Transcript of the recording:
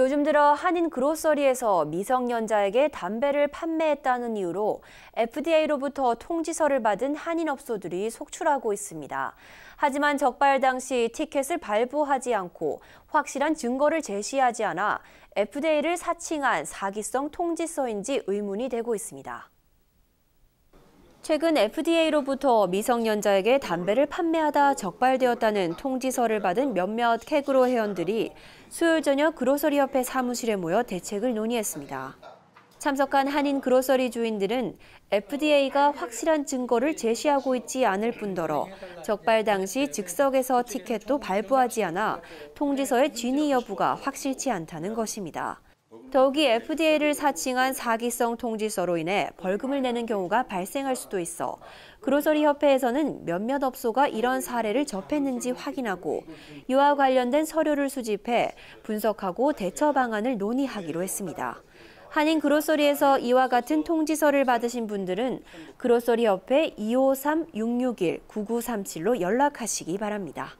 요즘 들어 한인 그로서리에서 미성년자에게 담배를 판매했다는 이유로 FDA로부터 통지서를 받은 한인 업소들이 속출하고 있습니다. 하지만 적발 당시 티켓을 발부하지 않고 확실한 증거를 제시하지 않아 FDA를 사칭한 사기성 통지서인지 의문이 되고 있습니다. 최근 FDA로부터 미성년자에게 담배를 판매하다 적발되었다는 통지서를 받은 몇몇 캐그로 회원들이 수요일 저녁 그로서리협회 사무실에 모여 대책을 논의했습니다. 참석한 한인 그로서리 주인들은 FDA가 확실한 증거를 제시하고 있지 않을 뿐더러 적발 당시 즉석에서 티켓도 발부하지 않아 통지서의 진위 여부가 확실치 않다는 것입니다. 더욱이 FDA를 사칭한 사기성 통지서로 인해 벌금을 내는 경우가 발생할 수도 있어 그로서리 협회에서는 몇몇 업소가 이런 사례를 접했는지 확인하고 이와 관련된 서류를 수집해 분석하고 대처 방안을 논의하기로 했습니다. 한인 그로서리에서 이와 같은 통지서를 받으신 분들은 그로서리 협회 253-661-9937로 연락하시기 바랍니다.